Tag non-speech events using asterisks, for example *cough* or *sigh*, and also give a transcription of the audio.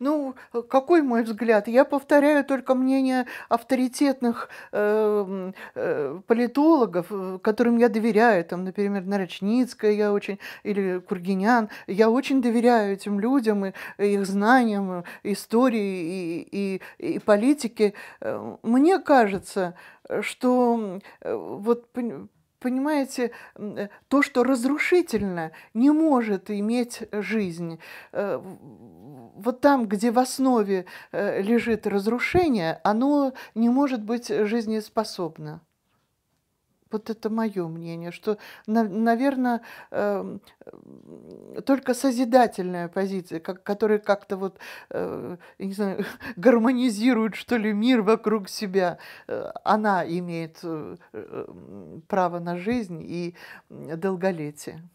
Ну, какой мой взгляд? Я повторяю только мнение авторитетных э, э, политологов, э, которым я доверяю, там, например, Нарочницкая я очень, или Кургинян, я очень доверяю этим людям и, и их знаниям, э, истории и, и, и политике. Э, мне кажется, что вот понимаете, э, то, что разрушительно, не может иметь э, жизнь. Э, вот там, где в основе лежит разрушение, оно не может быть жизнеспособно вот это мое мнение, что, наверное, эм, э, только созидательная позиция, которая как-то вот, э, не знаю, *laughs* гармонизирует, что ли, мир вокруг себя, э, она имеет право на жизнь и долголетие.